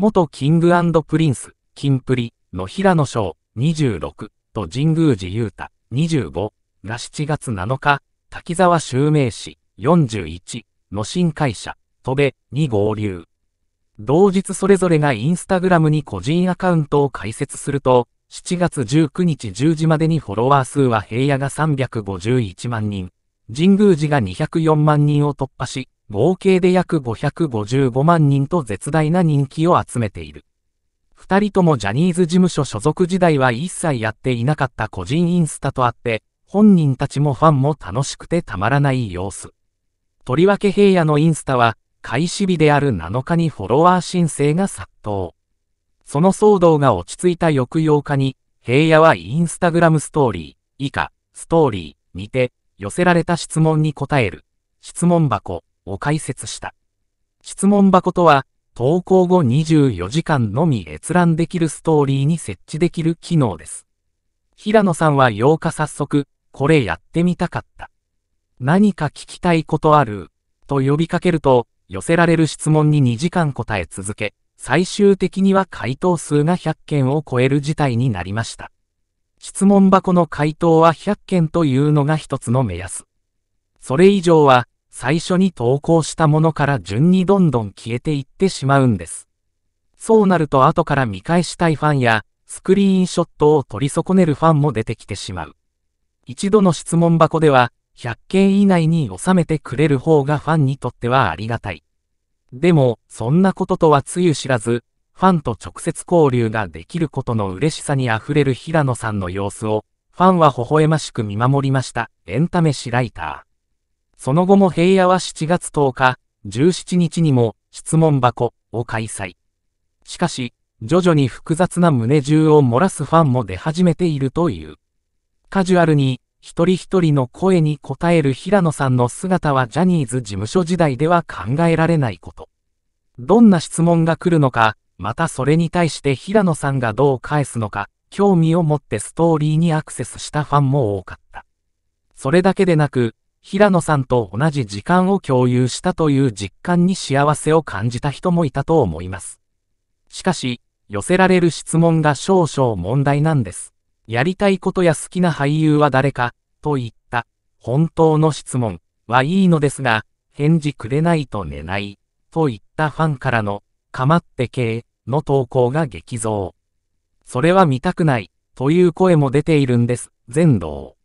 元キングプリンス、キンプリの平野翔26と神宮寺雄太25が7月7日、滝沢襲名氏41の新会社、戸部に合流。同日それぞれがインスタグラムに個人アカウントを開設すると、7月19日10時までにフォロワー数は平野が351万人、神宮寺が204万人を突破し、合計で約555万人と絶大な人気を集めている。二人ともジャニーズ事務所所属時代は一切やっていなかった個人インスタとあって、本人たちもファンも楽しくてたまらない様子。とりわけ平野のインスタは、開始日である7日にフォロワー申請が殺到。その騒動が落ち着いた翌8日に、平野はインスタグラムストーリー、以下、ストーリーにて、寄せられた質問に答える、質問箱、を解説した。質問箱とは、投稿後24時間のみ閲覧できるストーリーに設置できる機能です。平野さんは8日早速、これやってみたかった。何か聞きたいことあると呼びかけると、寄せられる質問に2時間答え続け、最終的には回答数が100件を超える事態になりました。質問箱の回答は100件というのが一つの目安。それ以上は、最初に投稿したものから順にどんどん消えていってしまうんです。そうなると後から見返したいファンや、スクリーンショットを取り損ねるファンも出てきてしまう。一度の質問箱では、100件以内に収めてくれる方がファンにとってはありがたい。でも、そんなこととはつゆ知らず、ファンと直接交流ができることの嬉しさに溢れる平野さんの様子を、ファンは微笑ましく見守りました。エンタメシライター。その後も平野は7月10日、17日にも質問箱を開催。しかし、徐々に複雑な胸中を漏らすファンも出始めているという。カジュアルに、一人一人の声に応える平野さんの姿はジャニーズ事務所時代では考えられないこと。どんな質問が来るのか、またそれに対して平野さんがどう返すのか、興味を持ってストーリーにアクセスしたファンも多かった。それだけでなく、平野さんと同じ時間を共有したという実感に幸せを感じた人もいたと思います。しかし、寄せられる質問が少々問題なんです。やりたいことや好きな俳優は誰か、といった、本当の質問はいいのですが、返事くれないと寝ない、といったファンからの、かまって系の投稿が激増。それは見たくない、という声も出ているんです、全道。